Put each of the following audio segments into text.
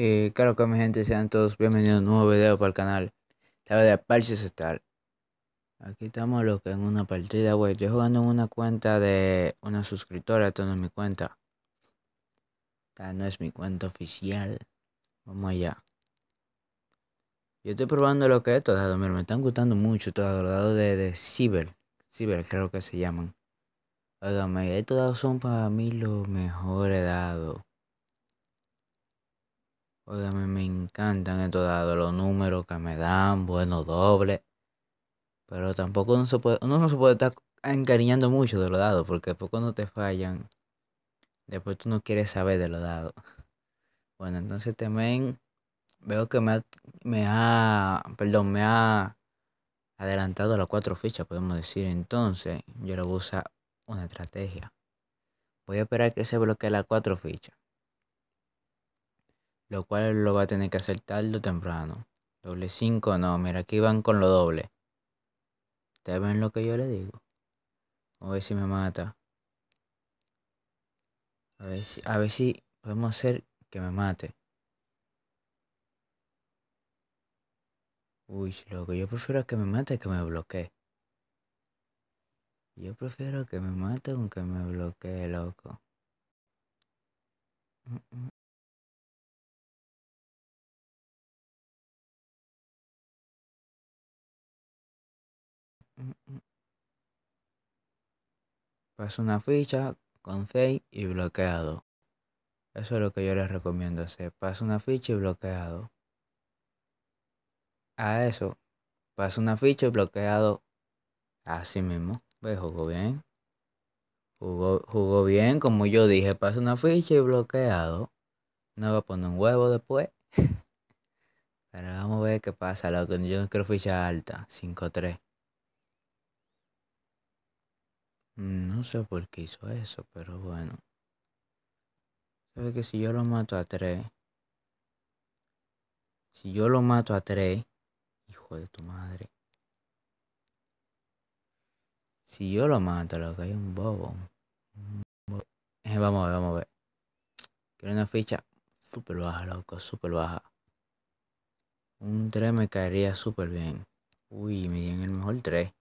Y eh, claro que mi gente sean todos bienvenidos a un nuevo video para el canal. estaba de Parches Star. Aquí estamos lo que en una partida, güey. Estoy jugando en una cuenta de una suscriptora, esto no es mi cuenta. Esta no es mi cuenta oficial. Vamos allá. Yo estoy probando lo que es estos dados, me están gustando mucho estos dados, de, de Ciber. Ciber creo que se llaman. he estos dados son para mí los mejores dados. Óigame, me encantan estos dados, los números que me dan, bueno, doble. Pero tampoco uno no se puede estar encariñando mucho de los dados, porque después cuando te fallan, después tú no quieres saber de los dados. Bueno, entonces también veo que me ha, me ha, perdón, me ha adelantado las cuatro fichas, podemos decir. Entonces, yo le voy una estrategia. Voy a esperar que se bloquee las cuatro fichas lo cual lo va a tener que hacer tarde o temprano. Doble 5, no, mira, aquí van con lo doble. ¿Ustedes ven lo que yo le digo? A ver si me mata. A ver si, a ver si podemos hacer que me mate. Uy, loco, yo prefiero que me mate que me bloquee. Yo prefiero que me mate aunque me bloquee, loco. Mm, mm, Pasa una ficha con Fake y bloqueado. Eso es lo que yo les recomiendo hacer. Pasa una ficha y bloqueado. A eso, pasa una ficha y bloqueado. Así mismo. Ve, jugó bien. Jugó, bien, como yo dije. Pasa una ficha y bloqueado. No va a poner un huevo después. Pero vamos a ver qué pasa, la Yo no quiero ficha alta. 5-3. No sé por qué hizo eso, pero bueno. Sabe que si yo lo mato a tres. Si yo lo mato a tres. Hijo de tu madre. Si yo lo mato, lo que hay un bobo. Eh, vamos a ver, vamos a ver. Quiero una ficha súper baja, loco, súper baja. Un 3 me caería súper bien. Uy, me dieron el mejor 3.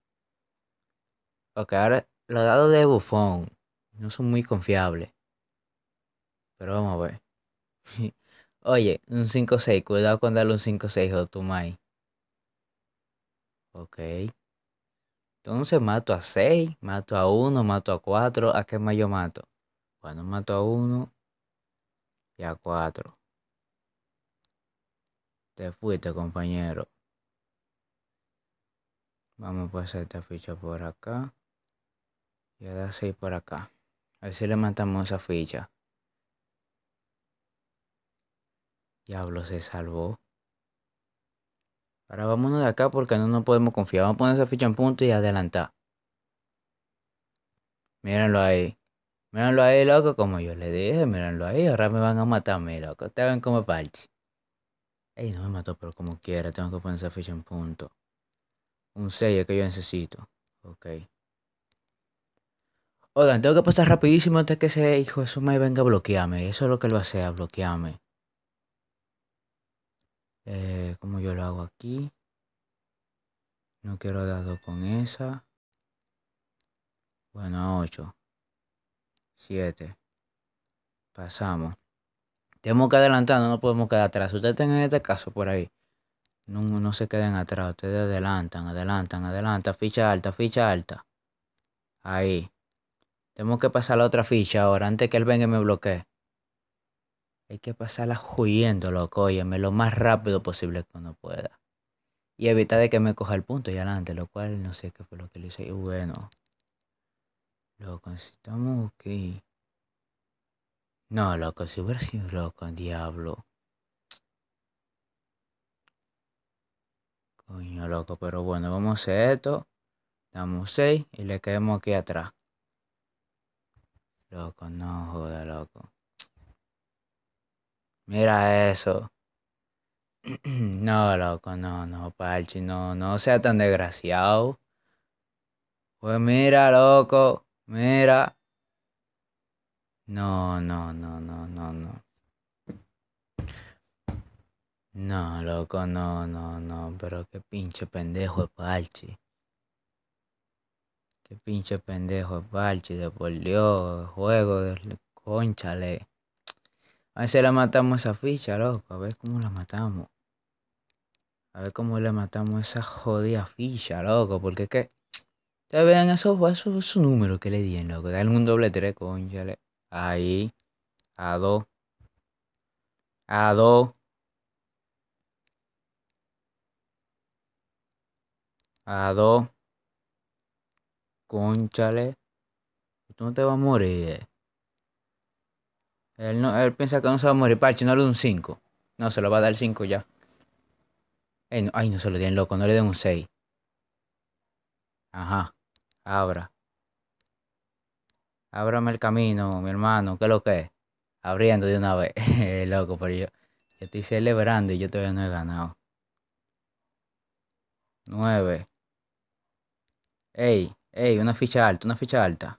Ok, ahora los dados de bufón no son muy confiables. Pero vamos a ver. Oye, un 5-6. Cuidado con darle un 5-6 o tu mai. Ok. Entonces mato a 6, mato a 1, mato a 4. ¿A qué más yo mato? Bueno, mato a 1 y a 4. Te fuiste, compañero. Vamos a pasar esta ficha por acá. Y ahora ir por acá. A ver si le matamos esa ficha Diablo, se salvó. Ahora vámonos de acá porque no nos podemos confiar. Vamos a poner esa ficha en punto y adelantar. Mírenlo ahí. Mírenlo ahí, loco, como yo le dije. Mírenlo ahí. Ahora me van a matar, matarme, loco. te ven como parche. Ey, no me mató, pero como quiera. Tengo que poner esa ficha en punto. Un sello que yo necesito. Ok. Oigan, tengo que pasar rapidísimo antes que ese hijo de me venga a bloquearme. Eso es lo que lo hace, a bloquearme. Eh, como yo lo hago aquí. No quiero dado con esa. Bueno, 8. 7. Pasamos. Tenemos que adelantar, no podemos quedar atrás. Ustedes tengan este caso por ahí. No, no se queden atrás. Ustedes adelantan, adelantan, adelantan. Ficha alta, ficha alta. Ahí. Tenemos que pasar la otra ficha ahora, antes que él venga y me bloquee. Hay que pasarla huyendo, loco, me lo más rápido posible que pueda. Y evitar de que me coja el punto y adelante, lo cual no sé qué fue lo que le hice. Y bueno, loco, si estamos aquí. No, loco, si hubiera sido loco, diablo. Coño, loco, pero bueno, vamos a hacer esto. Damos 6 y le quedamos aquí atrás. Loco, no joda, loco. Mira eso. No, loco, no, no, Palchi, no, no sea tan desgraciado. Pues mira, loco, mira. No, no, no, no, no, no. No, loco, no, no, no, pero qué pinche pendejo es Parchi. El este pinche pendejo de parche, de por juego, de conchale. A ver si la matamos esa ficha, loco. A ver cómo la matamos. A ver cómo le matamos esa jodida ficha, loco. Porque es que. Ustedes vean esos, esos, esos números que le dieron, loco. Dale un doble tres, conchale. Ahí. A dos A dos A dos conchale, tú no te vas a morir. Eh. Él, piensa que no se va a morir. Parche, no le un 5. No, se lo va a dar 5 ya. ay, no se lo den loco, no le den un 6. Ajá, abra. Ábrame el camino, mi hermano, ¿qué es lo que es? Abriendo de una vez, eh, loco, pero yo, yo estoy celebrando y yo todavía no he ganado. 9. Ey, Ey, una ficha alta, una ficha alta.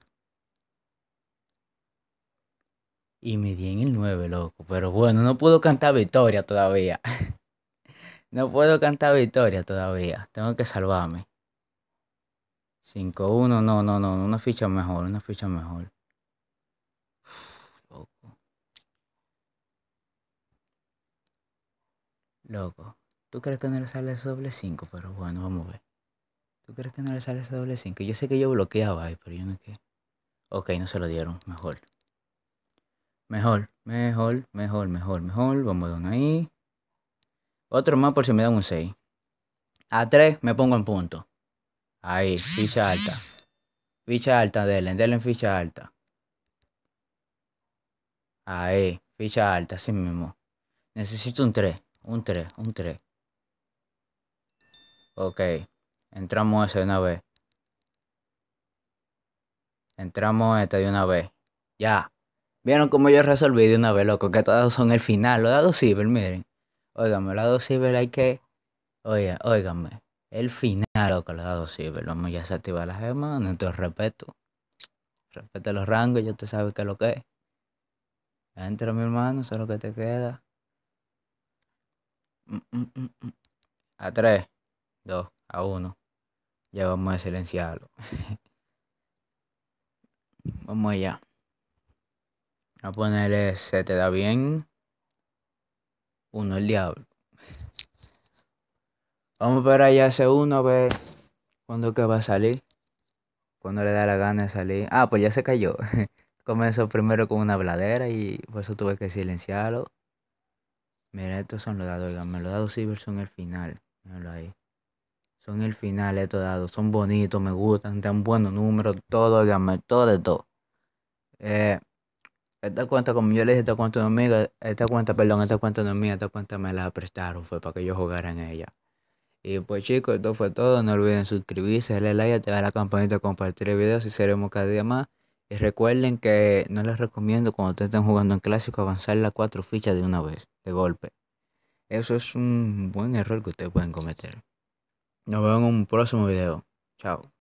Y me di en el 9, loco. Pero bueno, no puedo cantar victoria todavía. no puedo cantar victoria todavía. Tengo que salvarme. 5-1, no, no, no. Una ficha mejor, una ficha mejor. loco. Loco. ¿Tú crees que no le sale doble 5? Pero bueno, vamos a ver. ¿Tú crees que no le sale ese doble 5? Yo sé que yo bloqueaba ahí, pero yo no qué. Ok, no se lo dieron. Mejor. Mejor, mejor, mejor, mejor, mejor. Vamos una ahí. Otro más por si me dan un 6. A 3 me pongo en punto. Ahí, ficha alta. Ficha alta, denle, en ficha alta. Ahí, ficha alta, así mismo. Necesito un 3, un 3, un 3. Ok. Entramos eso de una vez. Entramos esta de una vez. Ya. ¿Vieron cómo yo resolví de una vez, loco? Que todos son el final. Los dados civil, miren. Óigame, los dados civil, hay que... Oiga, óigame. El final, loco, los dados civil Vamos ya a desactivar las gemas. Entonces, respeto. Respeta los rangos, yo te sabes qué es lo que es. Entra, mi hermano, eso es lo que te queda. Mm, mm, mm, a tres Dos a uno ya vamos a silenciarlo. vamos allá. A ponerle se te da bien. Uno el diablo. Vamos a ver allá ese uno a ver Cuando que va a salir. Cuando le da la gana de salir. Ah, pues ya se cayó. Comenzó primero con una bladera y por eso tuve que silenciarlo. Mira, estos son los dados, me los dados Silver son el final. Míralo ahí son el final de todo, son bonitos, me gustan, dan buenos números, todo, díganme, todo de todo. Eh, esta cuenta, como yo les dije, esta cuenta no es mía, esta cuenta, perdón, esta cuenta no mía, esta cuenta me la prestaron, fue para que yo jugara en ella. Y pues chicos, esto fue todo, no olviden suscribirse, darle like, activar la campanita, compartir el video si seremos cada día más. Y recuerden que no les recomiendo cuando ustedes estén jugando en clásico avanzar las cuatro fichas de una vez, de golpe. Eso es un buen error que ustedes pueden cometer. Nos vemos en un próximo video. Chao.